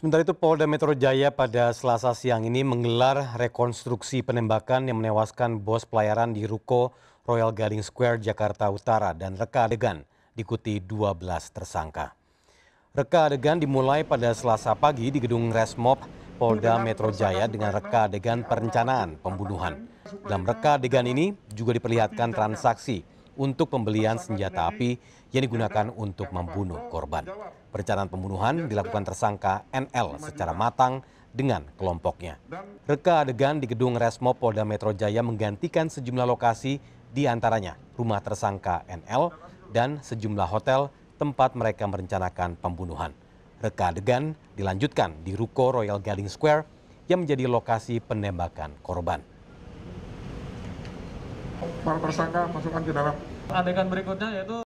Sementara itu Polda Metro Jaya pada selasa siang ini menggelar rekonstruksi penembakan yang menewaskan bos pelayaran di Ruko Royal Gading Square, Jakarta Utara dan reka adegan diikuti 12 tersangka. Reka adegan dimulai pada selasa pagi di gedung Resmob Polda Metro Jaya dengan reka adegan perencanaan pembunuhan. Dalam reka adegan ini juga diperlihatkan transaksi untuk pembelian senjata api yang digunakan untuk membunuh korban. Perencanaan pembunuhan dilakukan tersangka NL secara matang dengan kelompoknya. Reka adegan di gedung Resmo Polda Metro Jaya menggantikan sejumlah lokasi di antaranya rumah tersangka NL dan sejumlah hotel tempat mereka merencanakan pembunuhan. Reka adegan dilanjutkan di Ruko Royal Gading Square yang menjadi lokasi penembakan korban para tersangka masukkan ke dalam adegan berikutnya yaitu